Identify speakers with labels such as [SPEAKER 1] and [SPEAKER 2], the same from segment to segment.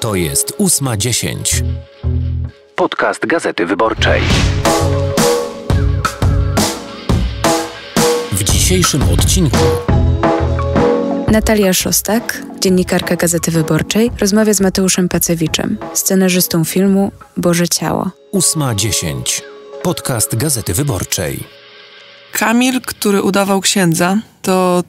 [SPEAKER 1] To jest 8.10. Podcast Gazety Wyborczej. W dzisiejszym odcinku Natalia Szostak, dziennikarka Gazety Wyborczej, rozmawia z Mateuszem Pacewiczem, scenarzystą filmu Boże Ciało. 8.10. Podcast Gazety Wyborczej. Kamil, który udawał księdza, to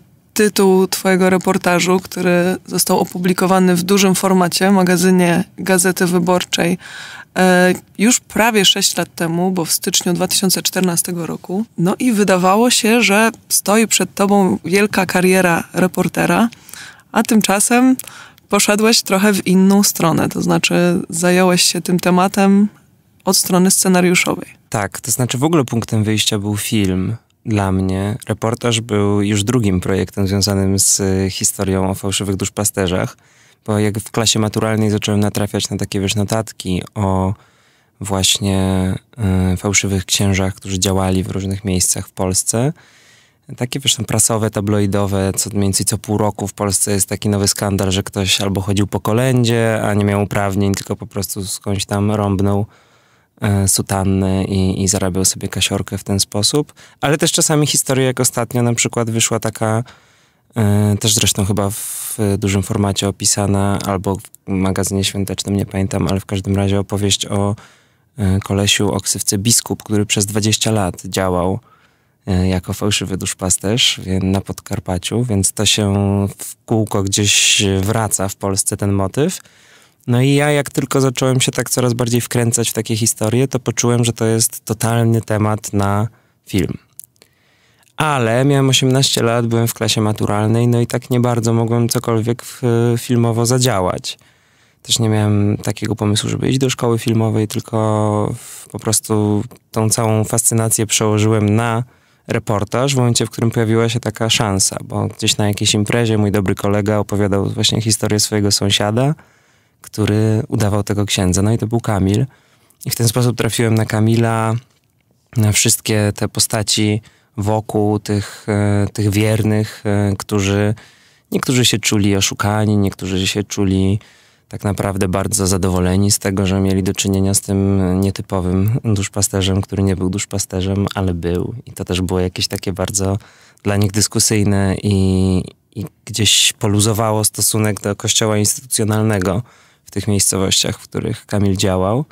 [SPEAKER 1] tytuł Twojego reportażu, który został opublikowany w dużym formacie, w magazynie Gazety Wyborczej, e, już prawie 6 lat temu, bo w styczniu 2014 roku. No i wydawało się, że stoi przed Tobą wielka kariera reportera, a tymczasem poszedłeś trochę w inną stronę, to znaczy zająłeś się tym tematem od strony scenariuszowej.
[SPEAKER 2] Tak, to znaczy w ogóle punktem wyjścia był film dla mnie reportaż był już drugim projektem związanym z e, historią o fałszywych duszpasterzach, bo jak w klasie maturalnej zacząłem natrafiać na takie wiesz, notatki o właśnie y, fałszywych księżach, którzy działali w różnych miejscach w Polsce. Takie wiesz, tam prasowe, tabloidowe, co mniej więcej co pół roku w Polsce jest taki nowy skandal, że ktoś albo chodził po kolędzie, a nie miał uprawnień, tylko po prostu skądś tam rąbnął E, sutanny i, i zarabiał sobie kasiorkę w ten sposób. Ale też czasami historie, jak ostatnio na przykład wyszła taka, e, też zresztą chyba w dużym formacie opisana, albo w magazynie świątecznym, nie pamiętam, ale w każdym razie opowieść o e, kolesiu, oksywce biskup, który przez 20 lat działał jako fałszywy duszpasterz na Podkarpaciu, więc to się w kółko gdzieś wraca w Polsce ten motyw. No i ja jak tylko zacząłem się tak coraz bardziej wkręcać w takie historie, to poczułem, że to jest totalny temat na film. Ale miałem 18 lat, byłem w klasie maturalnej, no i tak nie bardzo mogłem cokolwiek filmowo zadziałać. Też nie miałem takiego pomysłu, żeby iść do szkoły filmowej, tylko po prostu tą całą fascynację przełożyłem na reportaż w momencie, w którym pojawiła się taka szansa, bo gdzieś na jakiejś imprezie mój dobry kolega opowiadał właśnie historię swojego sąsiada który udawał tego księdza. No i to był Kamil. I w ten sposób trafiłem na Kamila, na wszystkie te postaci wokół tych, e, tych wiernych, e, którzy niektórzy się czuli oszukani, niektórzy się czuli tak naprawdę bardzo zadowoleni z tego, że mieli do czynienia z tym nietypowym duszpasterzem, który nie był duszpasterzem, ale był. I to też było jakieś takie bardzo dla nich dyskusyjne i, i gdzieś poluzowało stosunek do kościoła instytucjonalnego tych miejscowościach, w których Kamil działał.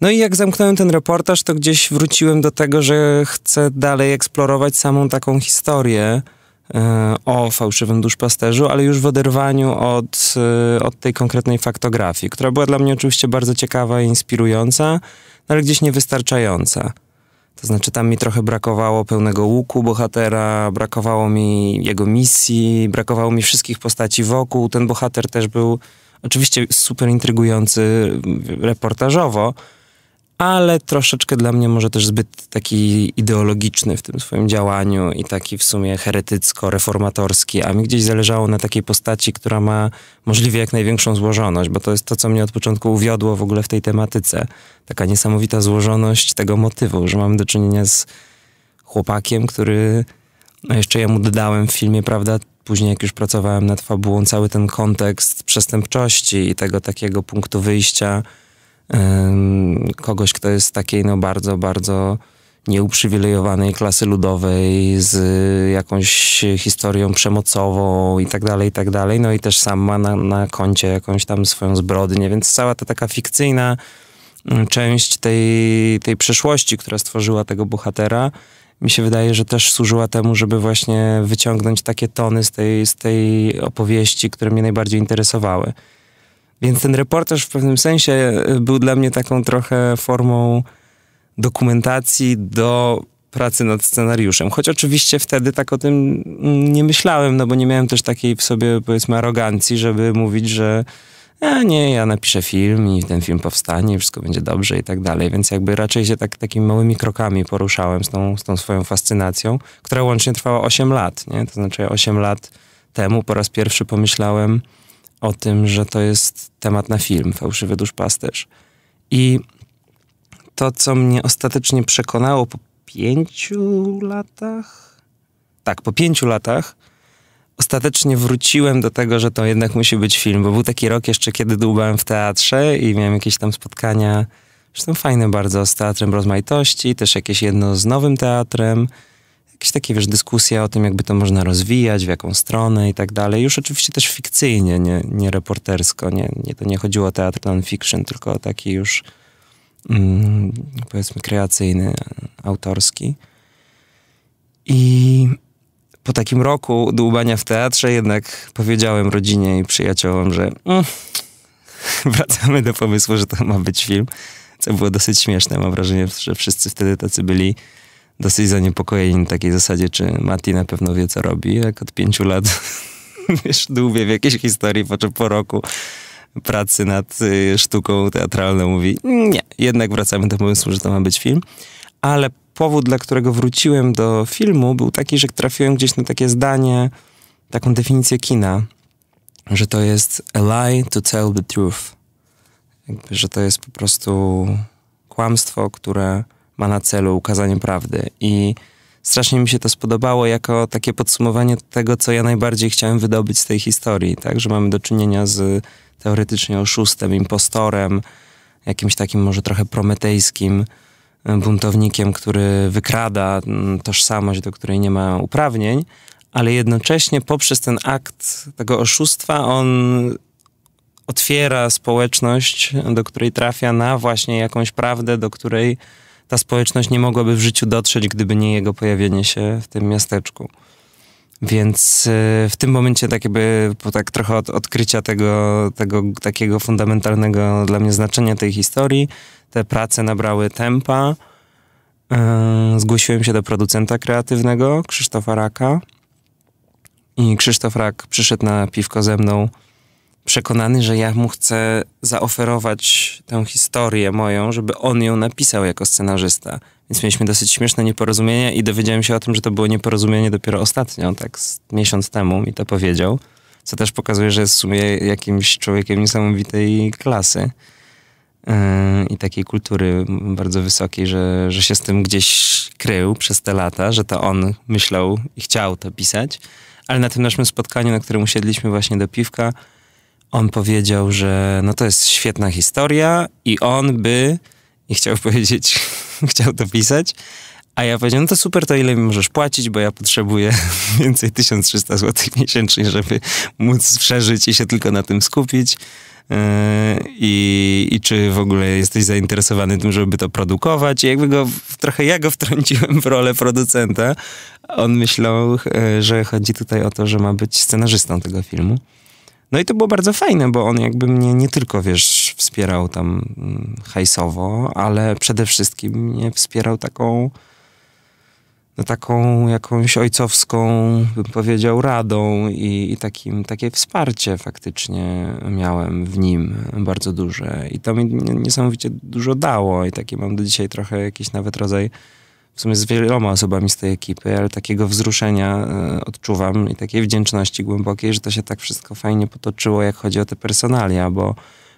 [SPEAKER 2] No i jak zamknąłem ten reportaż, to gdzieś wróciłem do tego, że chcę dalej eksplorować samą taką historię e, o fałszywym duszpasterzu, ale już w oderwaniu od, e, od tej konkretnej faktografii, która była dla mnie oczywiście bardzo ciekawa i inspirująca, no ale gdzieś niewystarczająca. To znaczy, tam mi trochę brakowało pełnego łuku bohatera, brakowało mi jego misji, brakowało mi wszystkich postaci wokół. Ten bohater też był Oczywiście super intrygujący mm, reportażowo, ale troszeczkę dla mnie może też zbyt taki ideologiczny w tym swoim działaniu i taki w sumie heretycko-reformatorski, a mi gdzieś zależało na takiej postaci, która ma możliwie jak największą złożoność, bo to jest to, co mnie od początku uwiodło w ogóle w tej tematyce. Taka niesamowita złożoność tego motywu, że mamy do czynienia z chłopakiem, który no jeszcze jemu dodałem w filmie, prawda, później jak już pracowałem nad fabułą, cały ten kontekst przestępczości i tego takiego punktu wyjścia kogoś, kto jest takiej no bardzo, bardzo nieuprzywilejowanej klasy ludowej z jakąś historią przemocową i tak dalej, i tak dalej. No i też sam ma na, na koncie jakąś tam swoją zbrodnię, więc cała ta taka fikcyjna mm, część tej, tej przeszłości, która stworzyła tego bohatera, mi się wydaje, że też służyła temu, żeby właśnie wyciągnąć takie tony z tej, z tej opowieści, które mnie najbardziej interesowały. Więc ten reportaż w pewnym sensie y, był dla mnie taką trochę formą dokumentacji do pracy nad scenariuszem. Choć oczywiście wtedy tak o tym mm, nie myślałem, no bo nie miałem też takiej w sobie, powiedzmy, arogancji, żeby mówić, że a nie, ja napiszę film i ten film powstanie, wszystko będzie dobrze i tak dalej. Więc jakby raczej się tak, takimi małymi krokami poruszałem z tą, z tą swoją fascynacją, która łącznie trwała 8 lat, nie? To znaczy 8 lat temu po raz pierwszy pomyślałem o tym, że to jest temat na film, fałszywy duszpasterz. I to, co mnie ostatecznie przekonało po pięciu latach, tak, po pięciu latach, ostatecznie wróciłem do tego, że to jednak musi być film, bo był taki rok jeszcze, kiedy dłubałem w teatrze i miałem jakieś tam spotkania, zresztą fajne bardzo, z Teatrem Rozmaitości, też jakieś jedno z Nowym Teatrem, jakieś takie, wiesz, dyskusja o tym, jakby to można rozwijać, w jaką stronę i tak dalej. Już oczywiście też fikcyjnie, nie, nie reportersko, nie, nie, to nie chodziło o teatr non-fiction, tylko o taki już, mm, powiedzmy, kreacyjny, autorski. I po takim roku dłubania w teatrze jednak powiedziałem rodzinie i przyjaciołom, że mm, wracamy do pomysłu, że to ma być film, co było dosyć śmieszne. Mam wrażenie, że wszyscy wtedy tacy byli dosyć zaniepokojeni na takiej zasadzie, czy Mati na pewno wie, co robi, jak od pięciu lat wiesz, dłubie w jakiejś historii, po czym po roku pracy nad y, sztuką teatralną mówi, nie, jednak wracamy do pomysłu, że to ma być film. Ale powód, dla którego wróciłem do filmu, był taki, że trafiłem gdzieś na takie zdanie, taką definicję kina, że to jest a lie to tell the truth. Jakby, że to jest po prostu kłamstwo, które ma na celu ukazanie prawdy. I strasznie mi się to spodobało jako takie podsumowanie tego, co ja najbardziej chciałem wydobyć z tej historii. Tak, że mamy do czynienia z teoretycznie oszustem, impostorem, jakimś takim może trochę prometejskim buntownikiem, który wykrada tożsamość, do której nie ma uprawnień, ale jednocześnie poprzez ten akt tego oszustwa on otwiera społeczność, do której trafia na właśnie jakąś prawdę, do której ta społeczność nie mogłaby w życiu dotrzeć, gdyby nie jego pojawienie się w tym miasteczku. Więc e, w tym momencie tak jakby, tak trochę od odkrycia tego, tego takiego fundamentalnego dla mnie znaczenia tej historii, te prace nabrały tempa. E, zgłosiłem się do producenta kreatywnego, Krzysztofa Raka. I Krzysztof Rak przyszedł na piwko ze mną, przekonany, że ja mu chcę zaoferować tę historię moją, żeby on ją napisał jako scenarzysta. Więc mieliśmy dosyć śmieszne nieporozumienie i dowiedziałem się o tym, że to było nieporozumienie dopiero ostatnio, tak miesiąc temu mi to powiedział. Co też pokazuje, że jest w sumie jakimś człowiekiem niesamowitej klasy. E, i takiej kultury bardzo wysokiej, że, że się z tym gdzieś krył przez te lata, że to on myślał i chciał to pisać. Ale na tym naszym spotkaniu, na którym usiedliśmy właśnie do piwka, on powiedział, że no to jest świetna historia i on by, i chciał powiedzieć, chciał to pisać, a ja powiedziałem, no to super, to ile mi możesz płacić, bo ja potrzebuję więcej 1300 zł miesięcznie, żeby móc przeżyć i się tylko na tym skupić. E, i, i czy w ogóle jesteś zainteresowany tym, żeby to produkować. I jakby go, trochę ja go wtrąciłem w rolę producenta. On myślał, e, że chodzi tutaj o to, że ma być scenarzystą tego filmu. No i to było bardzo fajne, bo on jakby mnie nie tylko, wiesz, wspierał tam mm, hajsowo, ale przede wszystkim mnie wspierał taką no taką jakąś ojcowską, bym powiedział, radą i, i, takim, takie wsparcie faktycznie miałem w nim bardzo duże. I to mi niesamowicie dużo dało i takie mam do dzisiaj trochę jakiś nawet rodzaj, w sumie z wieloma osobami z tej ekipy, ale takiego wzruszenia e, odczuwam i takiej wdzięczności głębokiej, że to się tak wszystko fajnie potoczyło, jak chodzi o te personalia, bo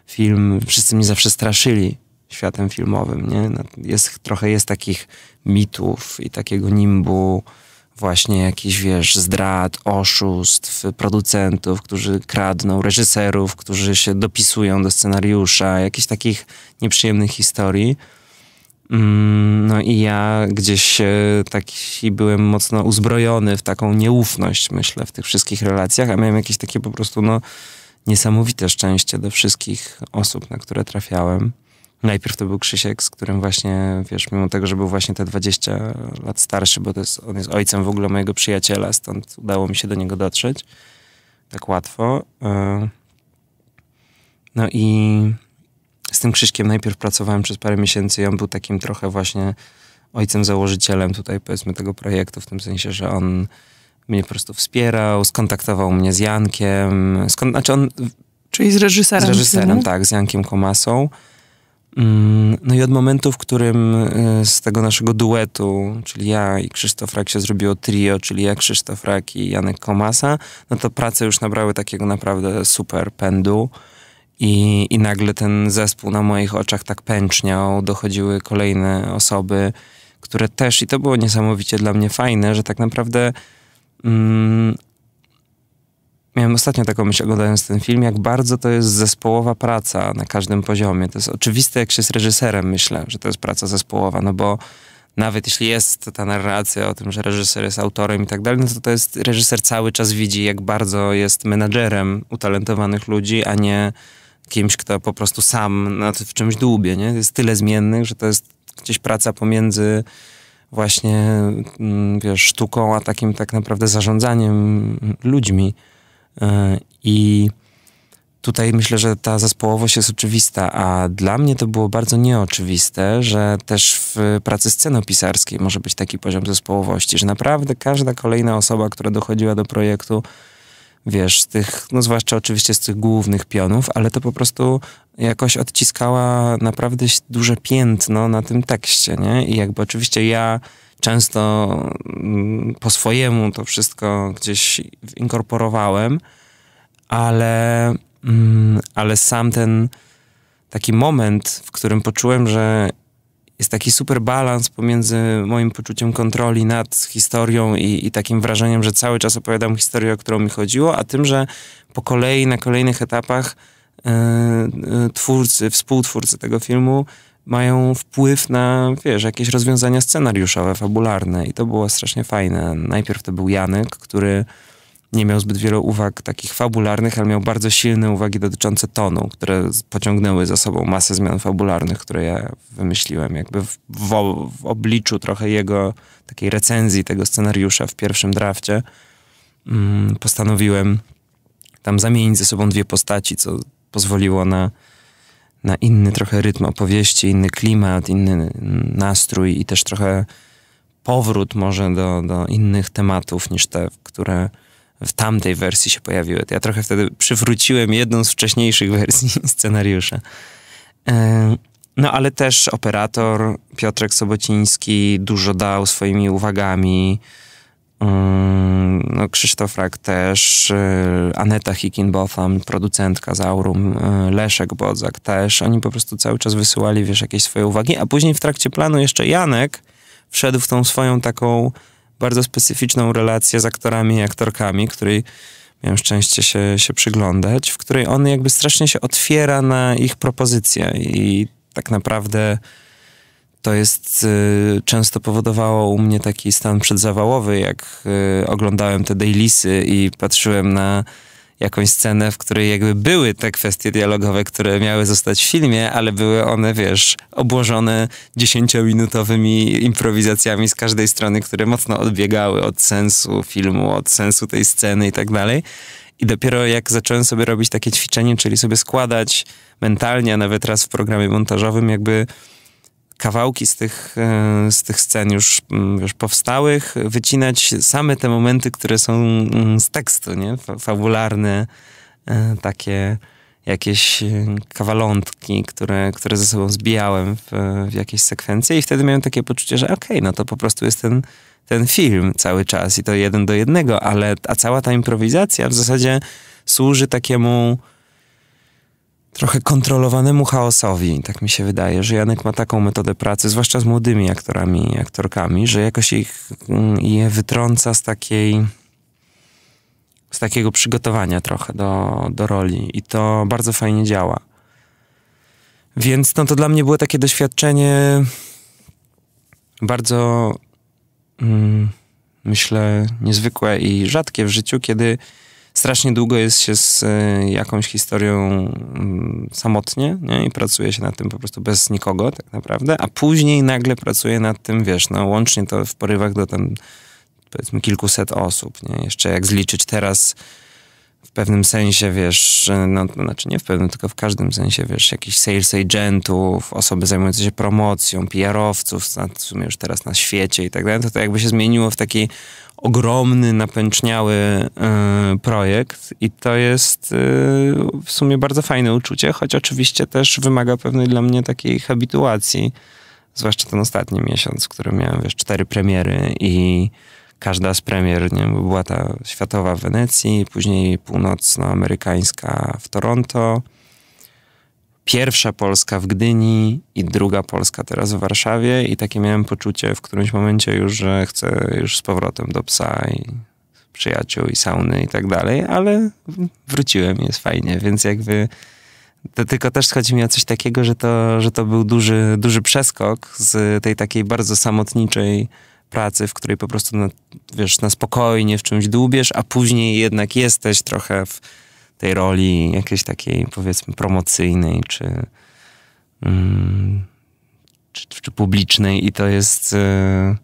[SPEAKER 2] film, wszyscy mi zawsze straszyli, światem filmowym. Nie? No, jest, trochę jest takich mitów i takiego nimbu właśnie jakichś, wiesz, zdrad, oszustw, producentów, którzy kradną, reżyserów, którzy się dopisują do scenariusza, jakichś takich nieprzyjemnych historii. Mm, no i ja gdzieś taki byłem mocno uzbrojony w taką nieufność, myślę, w tych wszystkich relacjach, a miałem jakieś takie po prostu, no, niesamowite szczęście do wszystkich osób, na które trafiałem. Najpierw to był Krzysiek, z którym właśnie, wiesz, mimo tego, że był właśnie te 20 lat starszy, bo jest, on jest ojcem w ogóle mojego przyjaciela, stąd udało mi się do niego dotrzeć tak łatwo. E, no i z tym Krzyszkiem najpierw pracowałem przez parę miesięcy i on był takim trochę właśnie ojcem założycielem tutaj powiedzmy tego projektu, w tym sensie, że on mnie po prostu wspierał, skontaktował mnie z Jankiem, skon, znaczy on... Czyli z reżyserem. Z reżyserem, tak, z Jankiem Komasą. Mm, no i od momentu, w którym y, z tego naszego duetu, czyli ja i Krzysztof Rak się zrobiło trio, czyli ja, Krzysztof Rak i Janek Komasa, no to prace już nabrały takiego naprawdę super pędu. I, I nagle ten zespół na moich oczach tak pęczniał, dochodziły kolejne osoby, które też, i to było niesamowicie dla mnie fajne, że tak naprawdę mm, Miałem ostatnio taką myśl oglądając ten film, jak bardzo to jest zespołowa praca na każdym poziomie. To jest oczywiste, jak się z reżyserem myślę, że to jest praca zespołowa, no bo nawet jeśli jest ta narracja o tym, że reżyser jest autorem i tak dalej, no to to jest reżyser cały czas widzi, jak bardzo jest menadżerem utalentowanych ludzi, a nie kimś, kto po prostu sam w czymś dłubie, nie? Jest tyle zmiennych, że to jest gdzieś praca pomiędzy właśnie, mm, wiesz, sztuką, a takim tak naprawdę zarządzaniem ludźmi. E, I tutaj myślę, że ta zespołowość jest oczywista, a dla mnie to było bardzo nieoczywiste, że też w pracy scenopisarskiej może być taki poziom zespołowości, że naprawdę każda kolejna osoba, która dochodziła do projektu, wiesz, tych, no zwłaszcza oczywiście z tych głównych pionów, ale to po prostu jakoś odciskała naprawdę duże piętno na tym tekście, nie? I jakby oczywiście ja często mm, po swojemu to wszystko gdzieś inkorporowałem, ale, mm, ale sam ten taki moment, w którym poczułem, że jest taki super balans pomiędzy moim poczuciem kontroli nad historią i, i, takim wrażeniem, że cały czas opowiadam historię, o którą mi chodziło, a tym, że po kolei, na kolejnych etapach yy, twórcy, współtwórcy tego filmu mają wpływ na, wiesz, jakieś rozwiązania scenariuszowe, fabularne i to było strasznie fajne. Najpierw to był Janek, który nie miał zbyt wielu uwag takich fabularnych, ale miał bardzo silne uwagi dotyczące tonu, które pociągnęły za sobą masę zmian fabularnych, które ja wymyśliłem, jakby w, w, w obliczu trochę jego takiej recenzji tego scenariusza w pierwszym drafcie. Mm, postanowiłem tam zamienić ze sobą dwie postaci, co pozwoliło na na inny trochę rytm opowieści, inny klimat, inny nastrój i też trochę powrót może do, do innych tematów niż te, które w tamtej wersji się pojawiły. To ja trochę wtedy przywróciłem jedną z wcześniejszych wersji scenariusza. E, no ale też operator Piotrek Sobociński dużo dał swoimi uwagami, Mm, no, Krzysztof Rak też, y, Aneta Hickinbotham, producentka Zaurum, y, Leszek Bodzak też. Oni po prostu cały czas wysyłali, wiesz, jakieś swoje uwagi, a później w trakcie planu jeszcze Janek wszedł w tą swoją taką bardzo specyficzną relację z aktorami i aktorkami, której miałem szczęście się, się przyglądać, w której on jakby strasznie się otwiera na ich propozycje i tak naprawdę to jest y, często powodowało u mnie taki stan przedzawałowy, jak y, oglądałem te dailisy i patrzyłem na jakąś scenę, w której jakby były te kwestie dialogowe, które miały zostać w filmie, ale były one, wiesz, obłożone dziesięciominutowymi improwizacjami z każdej strony, które mocno odbiegały od sensu filmu, od sensu tej sceny i tak dalej. I dopiero jak zacząłem sobie robić takie ćwiczenie, czyli sobie składać mentalnie, a nawet raz w programie montażowym, jakby kawałki z tych, e, z tych scen już już mm, powstałych, wycinać same te momenty, które są mm, z tekstu, nie? Fabularne, e, takie jakieś e, kawalątki, które, które ze sobą zbijałem w, w jakieś sekwencje i wtedy miałem takie poczucie, że okej, okay, no to po prostu jest ten, ten film cały czas i to jeden do jednego, ale a cała ta improwizacja w zasadzie służy takiemu trochę kontrolowanemu chaosowi. Tak mi się wydaje, że Janek ma taką metodę pracy, zwłaszcza z młodymi aktorami i aktorkami, że jakoś ich, mm, je wytrąca z takiej z takiego przygotowania trochę do, do roli i to bardzo fajnie działa. Więc no to dla mnie było takie doświadczenie bardzo mm, myślę niezwykłe i rzadkie w życiu, kiedy strasznie długo jest się z e, jakąś historią mm, samotnie nie? i pracuje się nad tym po prostu bez nikogo tak naprawdę, a później nagle pracuje nad tym, wiesz, no łącznie to w porywach do tam powiedzmy kilkuset osób, nie? Jeszcze jak zliczyć teraz w pewnym sensie, wiesz, no, to znaczy nie w pewnym, tylko w każdym sensie, wiesz, jakichś sales agentów, osoby zajmujące się promocją, PR-owców, w sumie już teraz na świecie i tak dalej, to, to jakby się zmieniło w takiej ogromny, napęczniały y, projekt i to jest y, w sumie bardzo fajne uczucie, choć oczywiście też wymaga pewnej dla mnie takiej habituacji, zwłaszcza ten ostatni miesiąc, w którym miałem wiesz, cztery premiery i każda z premier, nie, była ta światowa w Wenecji, później północnoamerykańska w Toronto, pierwsza Polska w Gdyni i druga Polska teraz w Warszawie i takie miałem poczucie w którymś momencie już, że chcę już z powrotem do psa i przyjaciół i sauny i tak dalej, ale wróciłem, jest fajnie, więc jakby to tylko też chodzi mi o coś takiego, że to, że to był duży, duży przeskok z tej takiej bardzo samotniczej pracy, w której po prostu na, no, wiesz, na spokojnie w czymś dłubiesz, a później jednak jesteś trochę w, tej roli jakiejś takiej powiedzmy promocyjnej czy, mm, czy, czy, publicznej i to jest e,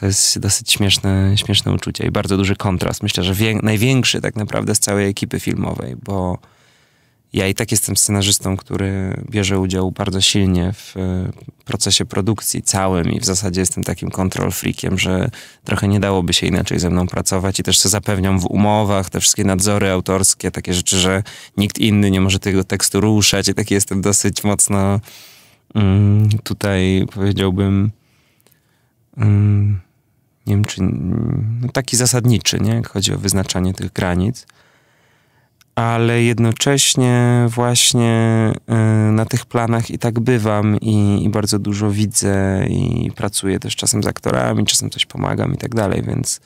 [SPEAKER 2] to jest dosyć śmieszne, śmieszne uczucie i bardzo duży kontrast. Myślę, że największy tak naprawdę z całej ekipy filmowej, bo ja i tak jestem scenarzystą, który bierze udział bardzo silnie w e, procesie produkcji całym i w zasadzie jestem takim control freakiem, że trochę nie dałoby się inaczej ze mną pracować i też co zapewniam w umowach, te wszystkie nadzory autorskie, takie rzeczy, że nikt inny nie może tego tekstu ruszać i taki jestem dosyć mocno mm, tutaj powiedziałbym mm, nie wiem czy mm, no taki zasadniczy, nie? jak chodzi o wyznaczanie tych granic ale jednocześnie właśnie y, na tych planach i tak bywam i, i, bardzo dużo widzę i pracuję też czasem z aktorami, czasem coś pomagam i tak dalej, więc,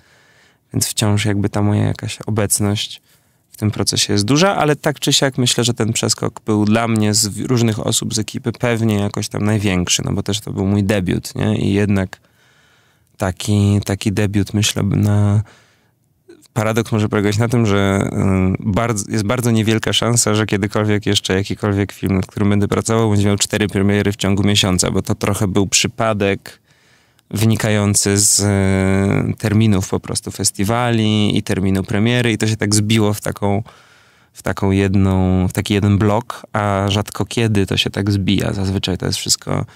[SPEAKER 2] więc wciąż jakby ta moja jakaś obecność w tym procesie jest duża, ale tak czy siak myślę, że ten przeskok był dla mnie z różnych osób z ekipy pewnie jakoś tam największy, no bo też to był mój debiut, nie? I jednak taki, taki debiut myślę na paradoks może polegać na tym, że mm, bardzo, jest bardzo niewielka szansa, że kiedykolwiek jeszcze jakikolwiek film, nad którym będę pracował, będzie miał cztery premiery w ciągu miesiąca, bo to trochę był przypadek wynikający z e, terminów po prostu festiwali i terminu premiery i to się tak zbiło w taką w taką jedną, w taki jeden blok, a rzadko kiedy to się tak zbija. Zazwyczaj to jest wszystko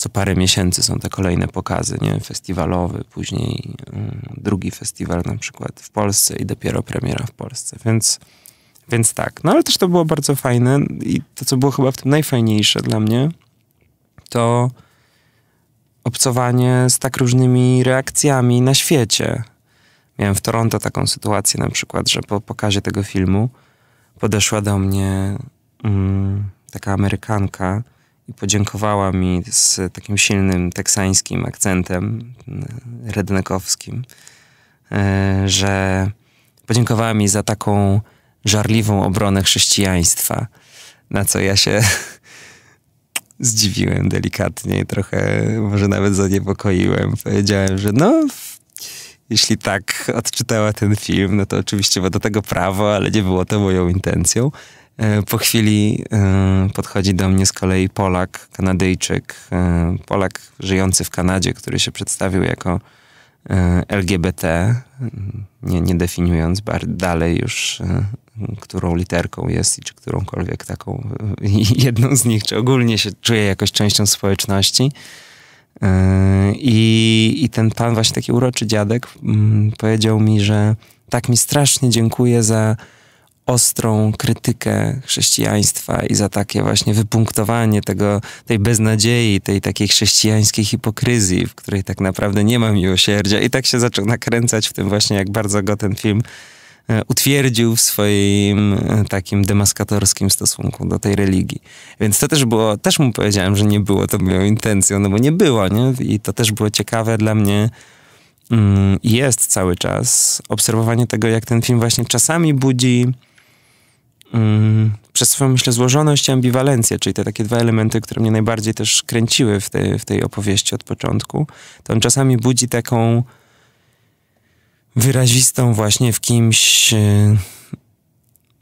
[SPEAKER 2] co parę miesięcy są te kolejne pokazy, nie? Festiwalowy, później mm, drugi festiwal na przykład w Polsce i dopiero premiera w Polsce, więc, więc tak. No ale też to było bardzo fajne i to, co było chyba w tym najfajniejsze dla mnie, to obcowanie z tak różnymi reakcjami na świecie. Miałem w Toronto taką sytuację na przykład, że po pokazie tego filmu podeszła do mnie mm, taka Amerykanka, i podziękowała mi z takim silnym teksańskim akcentem e, redneckowskim, e, że podziękowała mi za taką żarliwą obronę chrześcijaństwa, na co ja się zdziwiłem delikatnie, trochę może nawet zaniepokoiłem. Powiedziałem, że no, jeśli tak odczytała ten film, no to oczywiście ma do tego prawo, ale nie było to moją intencją. E, po chwili e, podchodzi do mnie z kolei Polak, Kanadyjczyk, e, Polak żyjący w Kanadzie, który się przedstawił jako LGBT, nie, nie definiując dalej już, którą literką jest i czy którąkolwiek taką, jedną z nich, czy ogólnie się czuje jakoś częścią społeczności. I, I ten pan, właśnie taki uroczy dziadek, mm, powiedział mi, że tak mi strasznie dziękuję za ostrą krytykę chrześcijaństwa i za takie właśnie wypunktowanie tego, tej beznadziei, tej takiej chrześcijańskiej hipokryzji, w której tak naprawdę nie ma miłosierdzia. I tak się zaczął nakręcać w tym właśnie, jak bardzo go ten film e, utwierdził w swoim e, takim demaskatorskim stosunku do tej religii. Więc to też było, też mu powiedziałem, że nie było to moją intencją, no bo nie było, nie? I to też było ciekawe dla mnie, mm, jest cały czas obserwowanie tego, jak ten film właśnie czasami budzi mm, przez swoją, myślę, złożoność i ambiwalencję, czyli te takie dwa elementy, które mnie najbardziej też kręciły w, te, w tej opowieści od początku, to on czasami budzi taką wyrazistą właśnie w kimś e,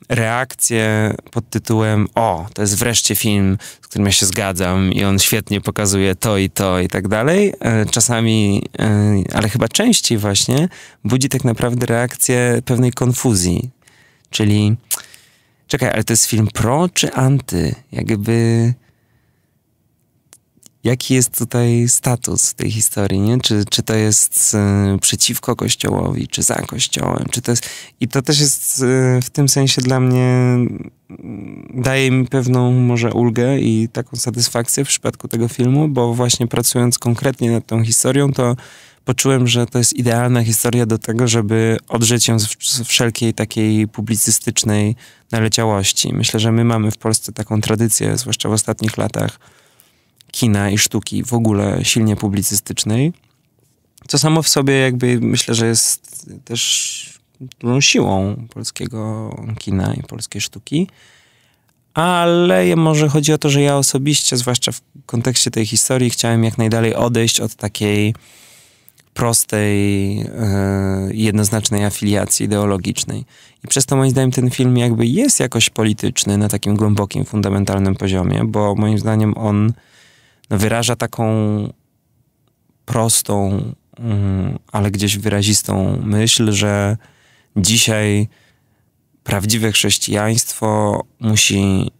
[SPEAKER 2] reakcję pod tytułem o, to jest wreszcie film, z którym ja się zgadzam i on świetnie pokazuje to i to i tak dalej. E, czasami, e, ale chyba częściej właśnie, budzi tak naprawdę reakcję pewnej konfuzji. Czyli Czekaj, ale to jest film pro czy anty? Jakby. Jaki jest tutaj status tej historii, nie? Czy, czy to jest y, przeciwko kościołowi, czy za kościołem, czy to jest... I to też jest y, w tym sensie dla mnie... Mm, daje mi pewną może ulgę i taką satysfakcję w przypadku tego filmu, bo właśnie pracując konkretnie nad tą historią, to poczułem, że to jest idealna historia do tego, żeby odrzeć ją z wszelkiej takiej publicystycznej naleciałości. Myślę, że my mamy w Polsce taką tradycję, zwłaszcza w ostatnich latach, kina i sztuki w ogóle silnie publicystycznej, co samo w sobie jakby myślę, że jest też dużą siłą polskiego kina i polskiej sztuki. Ale może chodzi o to, że ja osobiście, zwłaszcza w kontekście tej historii, chciałem jak najdalej odejść od takiej prostej, e, jednoznacznej afiliacji ideologicznej. I przez to moim zdaniem ten film jakby jest jakoś polityczny na takim głębokim, fundamentalnym poziomie, bo moim zdaniem on no, wyraża taką prostą, mm, ale gdzieś wyrazistą myśl, że dzisiaj prawdziwe chrześcijaństwo musi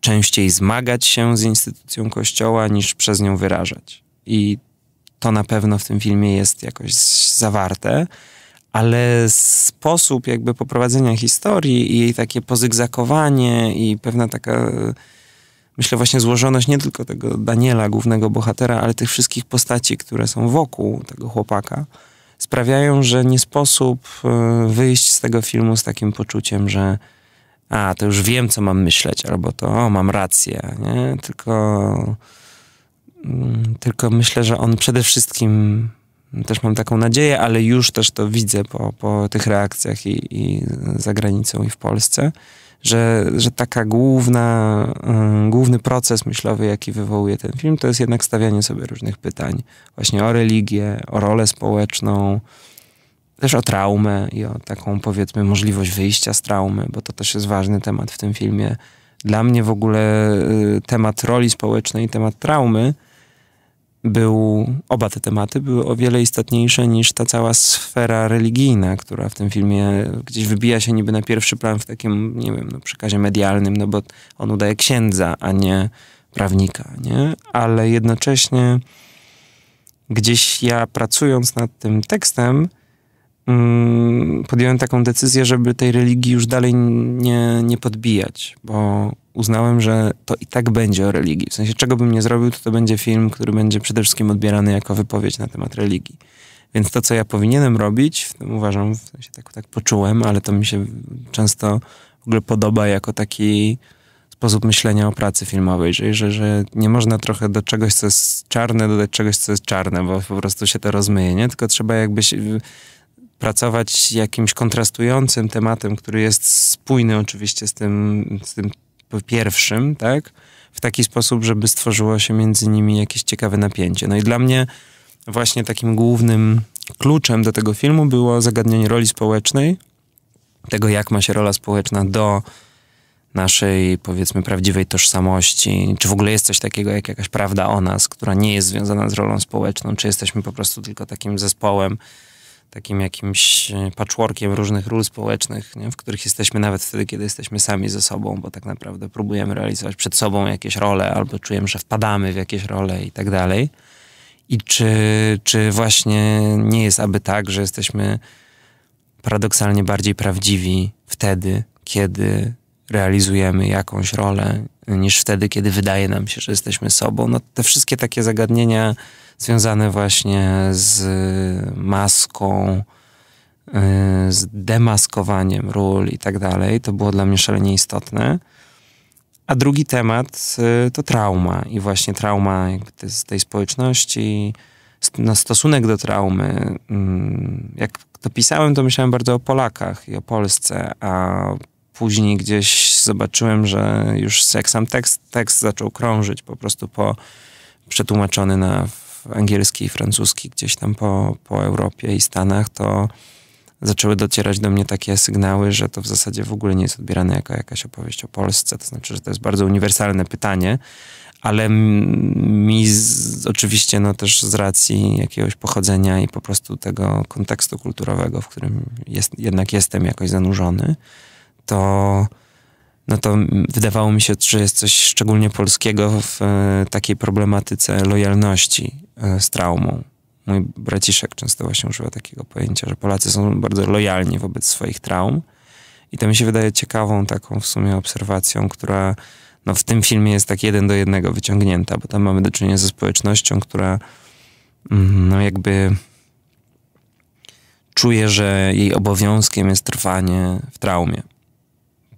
[SPEAKER 2] częściej zmagać się z instytucją Kościoła niż przez nią wyrażać. I to na pewno w tym filmie jest jakoś zawarte, ale sposób jakby poprowadzenia historii i jej takie pozygzakowanie i pewna taka, myślę właśnie złożoność nie tylko tego Daniela, głównego bohatera, ale tych wszystkich postaci, które są wokół tego chłopaka, sprawiają, że nie sposób e, wyjść z tego filmu z takim poczuciem, że a, to już wiem, co mam myśleć, albo to, o, mam rację, nie? Tylko Mm, tylko myślę, że on przede wszystkim, też mam taką nadzieję, ale już też to widzę po, po tych reakcjach i, i za granicą, i w Polsce, że, że taka główna, mm, główny proces myślowy, jaki wywołuje ten film, to jest jednak stawianie sobie różnych pytań właśnie o religię, o rolę społeczną, też o traumę i o taką powiedzmy możliwość wyjścia z traumy, bo to też jest ważny temat w tym filmie. Dla mnie w ogóle y, temat roli społecznej, temat traumy był, oba te tematy były o wiele istotniejsze niż ta cała sfera religijna, która w tym filmie gdzieś wybija się niby na pierwszy plan w takim, nie wiem, no, przekazie medialnym, no bo on udaje księdza, a nie prawnika, nie? Ale jednocześnie gdzieś ja pracując nad tym tekstem, mm, podjąłem taką decyzję, żeby tej religii już dalej nie, nie podbijać, bo uznałem, że to i tak będzie o religii. W sensie, czego bym nie zrobił, to to będzie film, który będzie przede wszystkim odbierany jako wypowiedź na temat religii. Więc to, co ja powinienem robić, w tym uważam, w sensie tak, tak poczułem, ale to mi się często w ogóle podoba jako taki sposób myślenia o pracy filmowej, że, że, że nie można trochę do czegoś, co jest czarne, dodać czegoś, co jest czarne, bo po prostu się to rozmyje, nie? Tylko trzeba jakby się, pracować jakimś kontrastującym tematem, który jest spójny oczywiście z tym, z tym pierwszym, tak? W taki sposób, żeby stworzyło się między nimi jakieś ciekawe napięcie. No i dla mnie właśnie takim głównym kluczem do tego filmu było zagadnienie roli społecznej, tego jak ma się rola społeczna do naszej, powiedzmy, prawdziwej tożsamości, czy w ogóle jest coś takiego jak jakaś prawda o nas, która nie jest związana z rolą społeczną, czy jesteśmy po prostu tylko takim zespołem takim jakimś e, patchworkiem różnych ról społecznych, nie? w których jesteśmy nawet wtedy, kiedy jesteśmy sami ze sobą, bo tak naprawdę próbujemy realizować przed sobą jakieś role albo czujemy, że wpadamy w jakieś role i tak dalej. I czy, czy właśnie nie jest aby tak, że jesteśmy paradoksalnie bardziej prawdziwi wtedy, kiedy realizujemy jakąś rolę, niż wtedy, kiedy wydaje nam się, że jesteśmy sobą. No, te wszystkie takie zagadnienia związane właśnie z maską, y, z demaskowaniem ról i tak dalej. To było dla mnie szalenie istotne. A drugi temat y, to trauma i właśnie trauma z tej społeczności, na no, stosunek do traumy. Mm, jak to pisałem, to myślałem bardzo o Polakach i o Polsce, a później gdzieś zobaczyłem, że już jak sam tekst, tekst zaczął krążyć po prostu po przetłumaczony na angielski i francuski gdzieś tam po, po Europie i Stanach, to zaczęły docierać do mnie takie sygnały, że to w zasadzie w ogóle nie jest odbierane jako jakaś opowieść o Polsce. To znaczy, że to jest bardzo uniwersalne pytanie, ale mi z, oczywiście no też z racji jakiegoś pochodzenia i po prostu tego kontekstu kulturowego, w którym jest, jednak jestem jakoś zanurzony, to no to wydawało mi się, że jest coś szczególnie polskiego w e, takiej problematyce lojalności e, z traumą. Mój braciszek często właśnie używa takiego pojęcia, że Polacy są bardzo lojalni wobec swoich traum. I to mi się wydaje ciekawą taką w sumie obserwacją, która no w tym filmie jest tak jeden do jednego wyciągnięta, bo tam mamy do czynienia ze społecznością, która mm, no jakby czuje, że jej obowiązkiem jest trwanie w traumie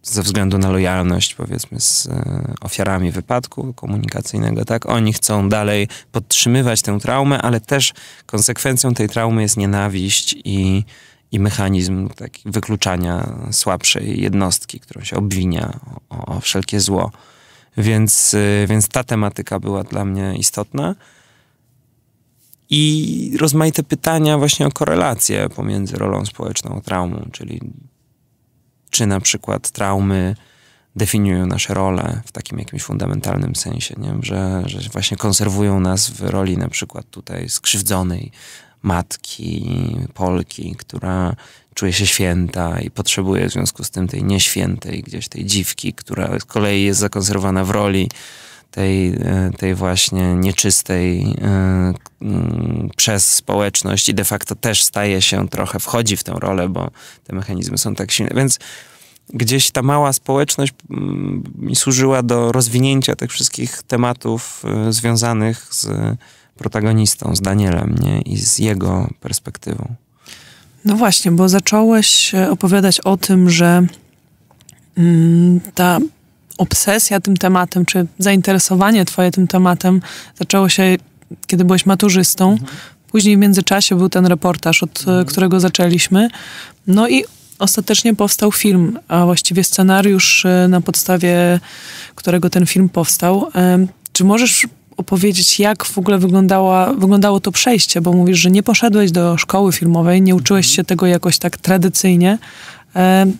[SPEAKER 2] ze względu na lojalność, powiedzmy, z e, ofiarami wypadku komunikacyjnego, tak? Oni chcą dalej podtrzymywać tę traumę, ale też konsekwencją tej traumy jest nienawiść i, i mechanizm taki wykluczania słabszej jednostki, którą się obwinia o, o wszelkie zło. Więc, e, więc ta tematyka była dla mnie istotna i rozmaite pytania właśnie o korelację pomiędzy rolą społeczną a traumą, czyli czy na przykład traumy definiują nasze role w takim jakimś fundamentalnym sensie, nie? Że, że właśnie konserwują nas w roli na przykład tutaj skrzywdzonej matki Polki, która czuje się święta i potrzebuje w związku z tym tej nieświętej, gdzieś tej dziwki, która z kolei jest zakonserwowana w roli tej, e, tej właśnie nieczystej e, przez społeczność i de facto też staje się trochę, wchodzi w tę rolę, bo te mechanizmy są tak silne. Więc gdzieś ta mała społeczność mm, mi służyła do rozwinięcia tych wszystkich tematów e, związanych z protagonistą, z Danielem nie? i z jego perspektywą.
[SPEAKER 1] No właśnie, bo zacząłeś opowiadać o tym, że mm, ta obsesja tym tematem, czy zainteresowanie twoje tym tematem zaczęło się, kiedy byłeś maturzystą. Mhm. Później w międzyczasie był ten reportaż, od e, mhm. którego zaczęliśmy. No i ostatecznie powstał film, a właściwie scenariusz, e, na podstawie którego ten film powstał. E, czy możesz opowiedzieć, jak w ogóle wyglądało to przejście? Bo mówisz, że nie poszedłeś do szkoły filmowej, nie uczyłeś mhm. się tego jakoś tak tradycyjnie.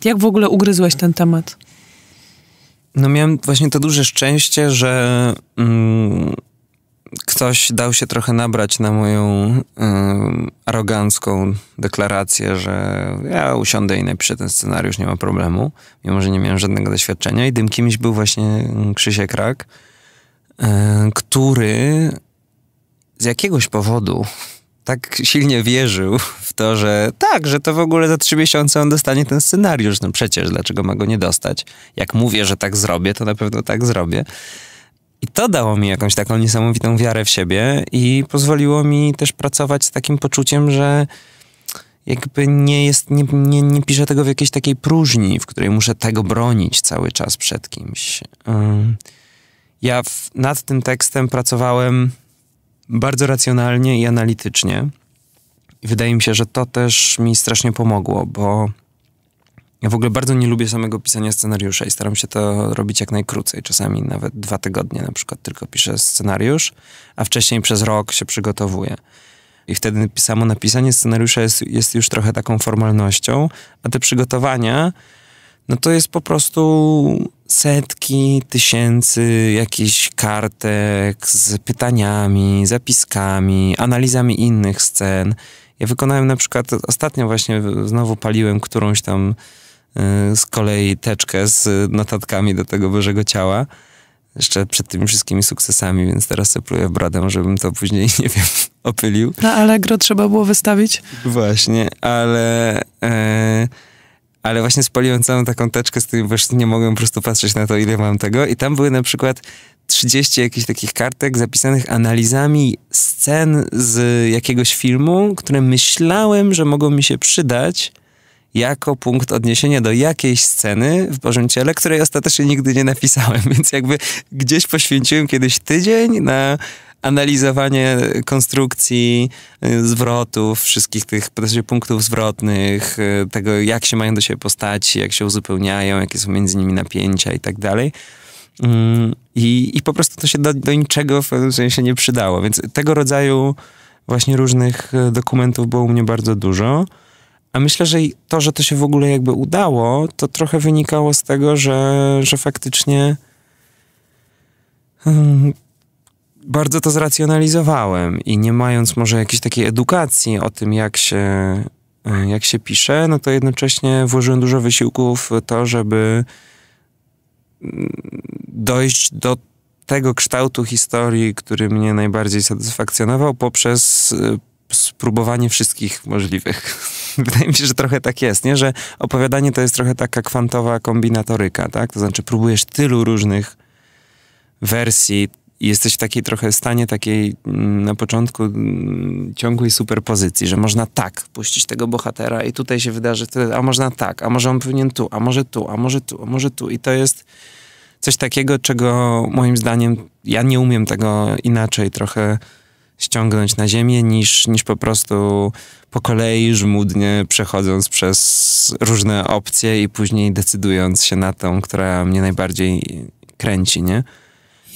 [SPEAKER 1] Jak w ogóle ugryzłeś ten temat?
[SPEAKER 2] No miałem właśnie to duże szczęście, że mm, ktoś dał się trochę nabrać na moją y, arogancką deklarację, że ja usiądę i napiszę ten scenariusz, nie ma problemu, mimo że nie miałem żadnego doświadczenia. I tym kimś był właśnie mm, Krzysiek Rak, y, który z jakiegoś powodu tak silnie wierzył w to, że tak, że to w ogóle za trzy miesiące on dostanie ten scenariusz. No przecież, dlaczego ma go nie dostać? Jak mówię, że tak zrobię, to na pewno tak zrobię. I to dało mi jakąś taką niesamowitą wiarę w siebie i pozwoliło mi też pracować z takim poczuciem, że jakby nie, jest, nie, nie, nie piszę tego w jakiejś takiej próżni, w której muszę tego bronić cały czas przed kimś. Ja w, nad tym tekstem pracowałem bardzo racjonalnie i analitycznie. Wydaje mi się, że to też mi strasznie pomogło, bo ja w ogóle bardzo nie lubię samego pisania scenariusza i staram się to robić jak najkrócej. Czasami nawet dwa tygodnie na przykład tylko piszę scenariusz, a wcześniej przez rok się przygotowuję. I wtedy samo napisanie scenariusza jest, jest już trochę taką formalnością, a te przygotowania no to jest po prostu setki tysięcy jakichś kartek z pytaniami, zapiskami, analizami innych scen. Ja wykonałem na przykład, ostatnio właśnie znowu paliłem którąś tam y, z kolei teczkę z notatkami do tego Bożego Ciała. Jeszcze przed tymi wszystkimi sukcesami, więc teraz sobie pluję w bradę, żebym to później, nie wiem, opylił.
[SPEAKER 1] Na Allegro trzeba było wystawić.
[SPEAKER 2] Właśnie, ale... E, ale właśnie spaliłem całą taką teczkę z tym, bo nie mogłem po prostu patrzeć na to, ile mam tego. I tam były na przykład 30 jakichś takich kartek zapisanych analizami scen z jakiegoś filmu, które myślałem, że mogą mi się przydać jako punkt odniesienia do jakiejś sceny w Bożym Ciele, której ostatecznie nigdy nie napisałem, więc jakby gdzieś poświęciłem kiedyś tydzień na analizowanie konstrukcji, y, zwrotów, wszystkich tych punktów zwrotnych, y, tego jak się mają do siebie postaci, jak się uzupełniają, jakie są między nimi napięcia i tak dalej. Mm, I, I po prostu to się do, do niczego w pewnym sensie nie przydało. Więc tego rodzaju właśnie różnych y, dokumentów było u mnie bardzo dużo. A myślę, że to, że to się w ogóle jakby udało, to trochę wynikało z tego, że, że faktycznie mm, bardzo to zracjonalizowałem i nie mając może jakiejś takiej edukacji o tym, jak się, e, jak się pisze, no to jednocześnie włożyłem dużo wysiłków w to, żeby mm, dojść do tego kształtu historii, który mnie najbardziej satysfakcjonował poprzez e, spróbowanie wszystkich możliwych. Wydaje mi się, że trochę tak jest, nie? Że opowiadanie to jest trochę taka kwantowa kombinatoryka, tak? To znaczy próbujesz tylu różnych wersji i jesteś w takiej trochę stanie takiej mm, na początku mm, ciągłej superpozycji, że można tak puścić tego bohatera i tutaj się wydarzy a można tak, a może on powinien tu, a może tu, a może tu, a może tu i to jest coś takiego, czego moim zdaniem ja nie umiem tego inaczej trochę ściągnąć na ziemię, niż, niż po prostu po kolei żmudnie przechodząc przez różne opcje i później decydując się na tą, która mnie najbardziej kręci, nie?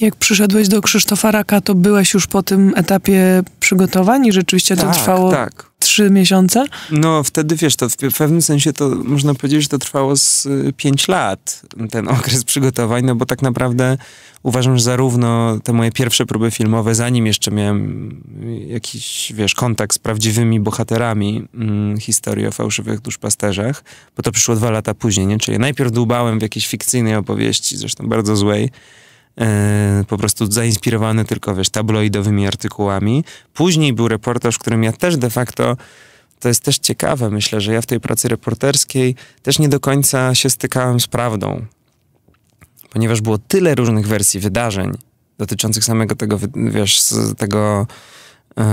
[SPEAKER 1] Jak przyszedłeś do Krzysztofa Raka, to byłeś już po tym etapie przygotowań i rzeczywiście to tak, trwało tak.
[SPEAKER 2] trzy miesiące? No wtedy, wiesz, to w pewnym sensie to można powiedzieć, że to trwało z y, pięć lat, ten okres przygotowań, no bo tak naprawdę uważam, że zarówno te moje pierwsze próby filmowe, zanim jeszcze miałem y, jakiś, wiesz, kontakt z prawdziwymi bohaterami mm, historii o fałszywych duszpasterzach, bo to przyszło dwa lata później, nie? Czyli najpierw dłubałem w jakiejś fikcyjnej opowieści, zresztą bardzo złej, E, po prostu zainspirowany tylko, wiesz, tabloidowymi artykułami. Później był reportaż, w którym ja też de facto to jest też ciekawe, myślę, że ja w tej pracy reporterskiej też nie do końca się stykałem z prawdą, ponieważ było tyle różnych wersji wydarzeń dotyczących samego tego, wiesz, tego yy,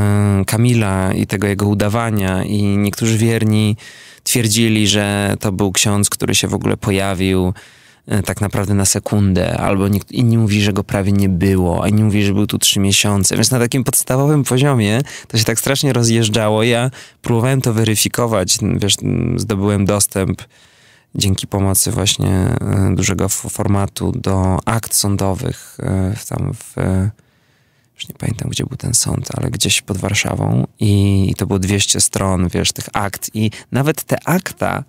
[SPEAKER 2] Kamila i tego jego udawania i niektórzy wierni twierdzili, że to był ksiądz, który się w ogóle pojawił E, tak naprawdę na sekundę, albo nie, inni mówi, że go prawie nie było, a inni mówi, że był tu trzy miesiące. Więc na takim podstawowym poziomie to się tak strasznie rozjeżdżało. Ja próbowałem to weryfikować, wiesz, zdobyłem dostęp dzięki pomocy właśnie e, dużego formatu do akt sądowych e, w, tam w już nie pamiętam, gdzie był ten sąd, ale gdzieś pod Warszawą i, i to było 200 stron, wiesz, tych akt i nawet te akta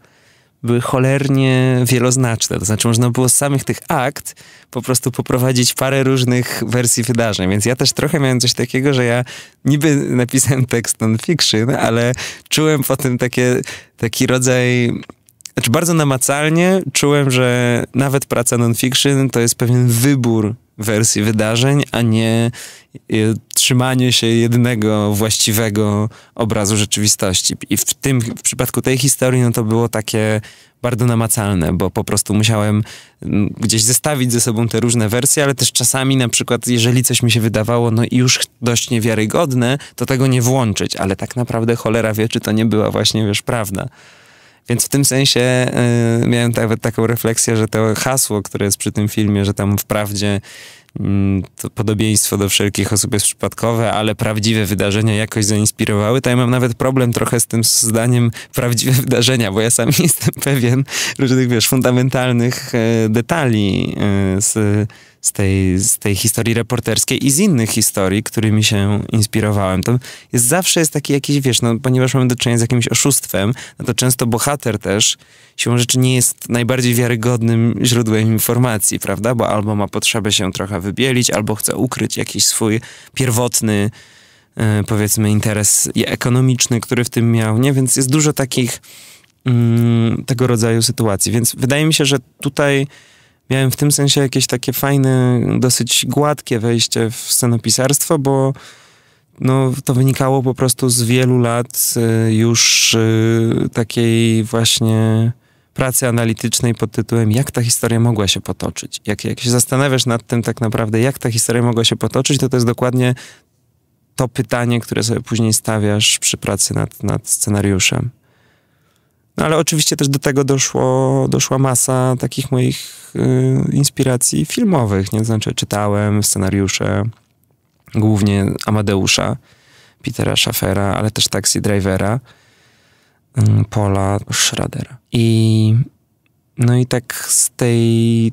[SPEAKER 2] były cholernie wieloznaczne. To znaczy, można było z samych tych akt po prostu poprowadzić parę różnych wersji wydarzeń. Więc ja też trochę miałem coś takiego, że ja niby napisałem tekst non-fiction, ale czułem potem takie, taki rodzaj znaczy bardzo namacalnie czułem, że nawet praca non-fiction to jest pewien wybór wersję wydarzeń, a nie e, trzymanie się jednego właściwego obrazu rzeczywistości. I w tym w przypadku tej historii no to było takie bardzo namacalne, bo po prostu musiałem mm, gdzieś zestawić ze sobą te różne wersje, ale też czasami na przykład, jeżeli coś mi się wydawało, no już dość niewiarygodne, to tego nie włączyć, ale tak naprawdę cholera wie, czy to nie była właśnie, wiesz, prawda. Więc w tym sensie y, miałem nawet tak, taką refleksję, że to hasło, które jest przy tym filmie, że tam wprawdzie Mm, to podobieństwo do wszelkich osób jest przypadkowe, ale prawdziwe wydarzenia jakoś zainspirowały. To ja mam nawet problem trochę z tym zdaniem prawdziwe wydarzenia, bo ja sam nie jestem pewien różnych, wiesz, fundamentalnych e, detali e, z, z, tej, z tej historii reporterskiej i z innych historii, którymi się inspirowałem. To jest, zawsze jest taki jakiś, wiesz, no, ponieważ mamy do czynienia z jakimś oszustwem, no to często bohater też siłą rzeczy nie jest najbardziej wiarygodnym źródłem informacji, prawda? Bo albo ma potrzebę się trochę wybielić, albo chce ukryć jakiś swój pierwotny, e, powiedzmy, interes ekonomiczny, który w tym miał, nie? Więc jest dużo takich mm, tego rodzaju sytuacji. Więc wydaje mi się, że tutaj miałem w tym sensie jakieś takie fajne, dosyć gładkie wejście w scenopisarstwo, bo no, to wynikało po prostu z wielu lat e, już e, takiej właśnie pracy analitycznej pod tytułem Jak ta historia mogła się potoczyć? Jak, jak się zastanawiasz nad tym tak naprawdę, jak ta historia mogła się potoczyć, to to jest dokładnie to pytanie, które sobie później stawiasz przy pracy nad, nad scenariuszem. No ale oczywiście też do tego doszło, doszła masa takich moich y, inspiracji filmowych, nie? Znaczy czytałem scenariusze, głównie Amadeusza, Petera Schaffera, ale też Taxi Drivera. Mm, Pola Schradera. I no i tak z tej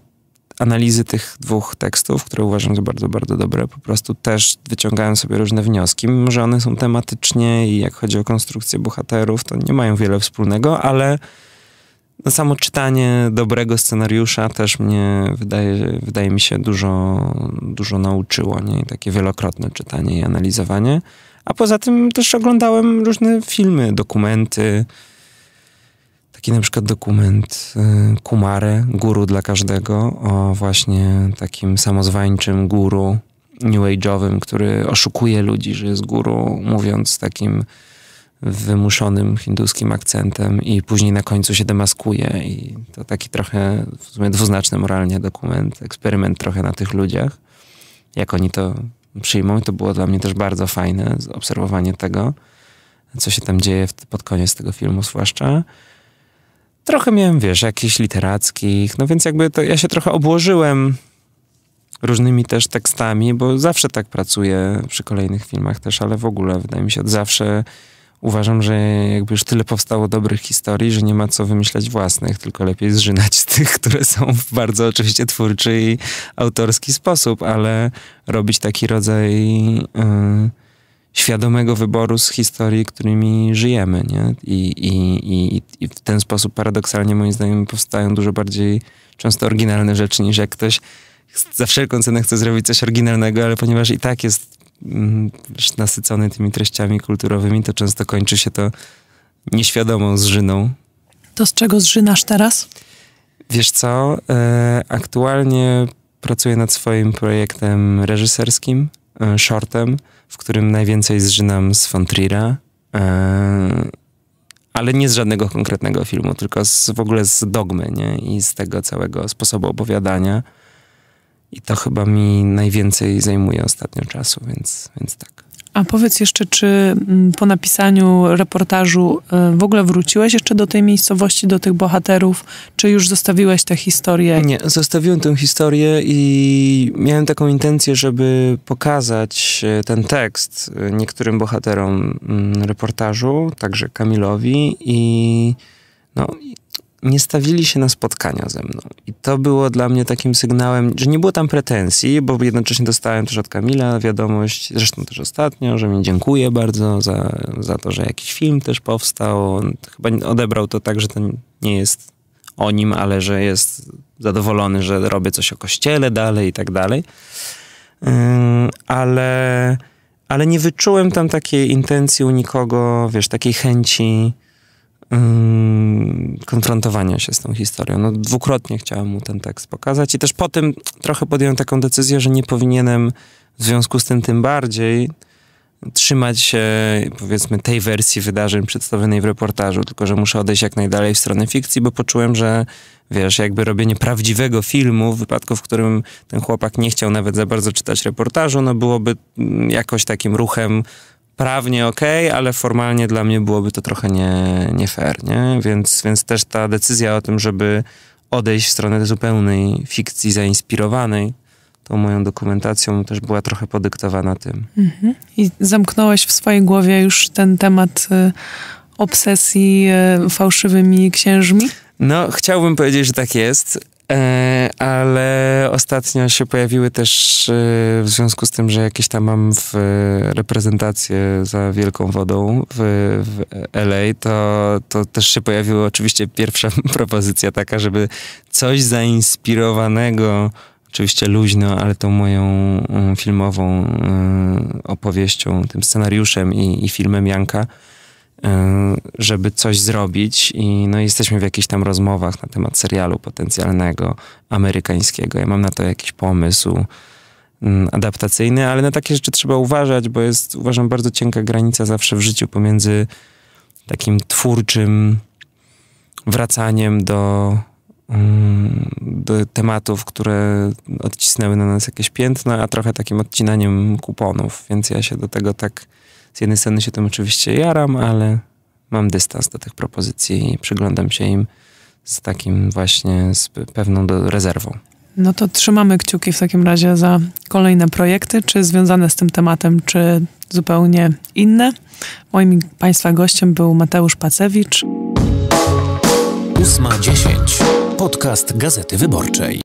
[SPEAKER 2] analizy tych dwóch tekstów, które uważam za bardzo, bardzo dobre, po prostu też wyciągałem sobie różne wnioski. Mimo, że one są tematycznie i jak chodzi o konstrukcję bohaterów, to nie mają wiele wspólnego, ale no samo czytanie dobrego scenariusza też mnie wydaje, wydaje mi się dużo, dużo nauczyło, nie? I takie wielokrotne czytanie i analizowanie. A poza tym też oglądałem różne filmy, dokumenty. Taki na przykład dokument e, Kumare, guru dla każdego, o właśnie takim samozwańczym guru new age'owym, który oszukuje ludzi, że jest guru, mówiąc takim wymuszonym hinduskim akcentem i później na końcu się demaskuje i to taki trochę w sumie dwuznaczny moralnie dokument, eksperyment trochę na tych ludziach, jak oni to przyjmą. I to było dla mnie też bardzo fajne, obserwowanie tego, co się tam dzieje pod koniec tego filmu zwłaszcza. Trochę miałem, wiesz, jakichś literackich, no więc jakby to ja się trochę obłożyłem różnymi też tekstami, bo zawsze tak pracuję przy kolejnych filmach też, ale w ogóle wydaje mi się od zawsze uważam, że jakby już tyle powstało dobrych historii, że nie ma co wymyślać własnych, tylko lepiej zżynać z tych, które są w bardzo oczywiście twórczy i autorski sposób, ale robić taki rodzaj yy, świadomego wyboru z historii, którymi żyjemy, nie? I, i, i, I w ten sposób paradoksalnie moim zdaniem powstają dużo bardziej często oryginalne rzeczy, niż jak ktoś za wszelką cenę chce zrobić coś oryginalnego, ale ponieważ i tak jest Mm, nasycony tymi treściami kulturowymi, to często kończy się to nieświadomą zżyną.
[SPEAKER 1] To z czego zżynasz teraz?
[SPEAKER 2] Wiesz co, e, aktualnie pracuję nad swoim projektem reżyserskim, e, shortem, w którym najwięcej zżynam z von Trier'a, e, ale nie z żadnego konkretnego filmu, tylko z, w ogóle z dogmy nie? i z tego całego sposobu opowiadania. I to chyba mi najwięcej zajmuje ostatnio czasu, więc, więc tak.
[SPEAKER 1] A powiedz jeszcze, czy mm, po napisaniu reportażu y, w ogóle wróciłeś jeszcze do tej miejscowości, do tych bohaterów, czy już zostawiłeś
[SPEAKER 2] tę historię? Nie, zostawiłem tę historię i miałem taką intencję, żeby pokazać e, ten tekst e, niektórym bohaterom mm, reportażu, także Kamilowi i no, nie stawili się na spotkania ze mną. I to było dla mnie takim sygnałem, że nie było tam pretensji, bo jednocześnie dostałem też od Kamila wiadomość, zresztą też ostatnio, że mi dziękuję bardzo za, za to, że jakiś film też powstał. On chyba odebrał to tak, że to nie jest o nim, ale że jest zadowolony, że robię coś o kościele dalej i tak dalej. Yy, ale, ale nie wyczułem tam takiej intencji u nikogo, wiesz, takiej chęci konfrontowania się z tą historią. No, dwukrotnie chciałem mu ten tekst pokazać i też po tym trochę podjąłem taką decyzję, że nie powinienem w związku z tym tym bardziej trzymać się powiedzmy tej wersji wydarzeń przedstawionej w reportażu, tylko że muszę odejść jak najdalej w stronę fikcji, bo poczułem, że wiesz, jakby robienie prawdziwego filmu w wypadku, w którym ten chłopak nie chciał nawet za bardzo czytać reportażu, no byłoby mm, jakoś takim ruchem prawnie ok, ale formalnie dla mnie byłoby to trochę nie, nie fair, nie? Więc, więc też ta decyzja o tym, żeby odejść w stronę zupełnej fikcji zainspirowanej tą moją dokumentacją, też była trochę podyktowana tym.
[SPEAKER 1] Mhm. I zamknąłeś w swojej głowie już ten temat y, obsesji y, fałszywymi
[SPEAKER 2] księżmi? No, chciałbym powiedzieć, że tak jest. E, ale ostatnio się pojawiły też e, w związku z tym, że jakieś tam mam w e, reprezentację za Wielką Wodą w, w LA, to, to też się pojawiła oczywiście pierwsza propozycja taka, żeby coś zainspirowanego oczywiście luźno, ale tą moją filmową opowieścią, tym scenariuszem i, i filmem Janka, E, żeby coś zrobić i no jesteśmy w jakichś tam rozmowach na temat serialu potencjalnego amerykańskiego. Ja mam na to jakiś pomysł mm, adaptacyjny, ale na takie rzeczy trzeba uważać, bo jest uważam bardzo cienka granica zawsze w życiu pomiędzy takim twórczym wracaniem do, mm, do tematów, które odcisnęły na nas jakieś piętna, a trochę takim odcinaniem kuponów, więc ja się do tego tak z jednej strony się tym oczywiście jaram, ale mam dystans do tych propozycji i przyglądam się im z takim właśnie, z pewną do, rezerwą.
[SPEAKER 1] No to trzymamy kciuki w takim razie za kolejne projekty, czy związane z tym tematem, czy zupełnie inne. Moim Państwa gościem był Mateusz Pacewicz. 8.10. Podcast Gazety Wyborczej.